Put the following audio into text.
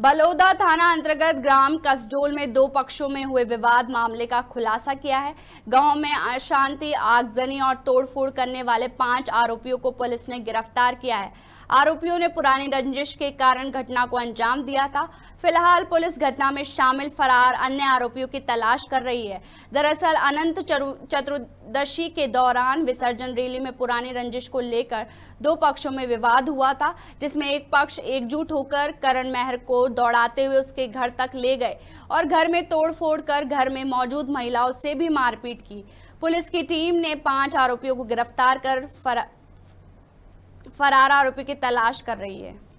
बलौदा थाना अंतर्गत ग्राम कसडोल में दो पक्षों में हुए विवाद मामले का खुलासा किया है गांव में अशांति आगजनी और तोड़फोड़ करने वाले पांच आरोपियों को पुलिस ने गिरफ्तार किया है आरोपियों ने पुरानी रंजिश के कारण घटना को अंजाम दिया था फिलहाल पुलिस घटना में शामिल फरार अन्य आरोपियों की तलाश कर रही है दरअसल अनंत चतुर्दशी के दौरान विसर्जन रैली में पुरानी रंजिश को लेकर दो पक्षों में विवाद हुआ था जिसमें एक पक्ष एकजुट होकर करण मेहर को दौड़ाते हुए उसके घर तक ले गए और घर में तोड़फोड़ कर घर में मौजूद महिलाओं से भी मारपीट की पुलिस की टीम ने पांच आरोपियों को गिरफ्तार कर फरा, फरार आरोपी की तलाश कर रही है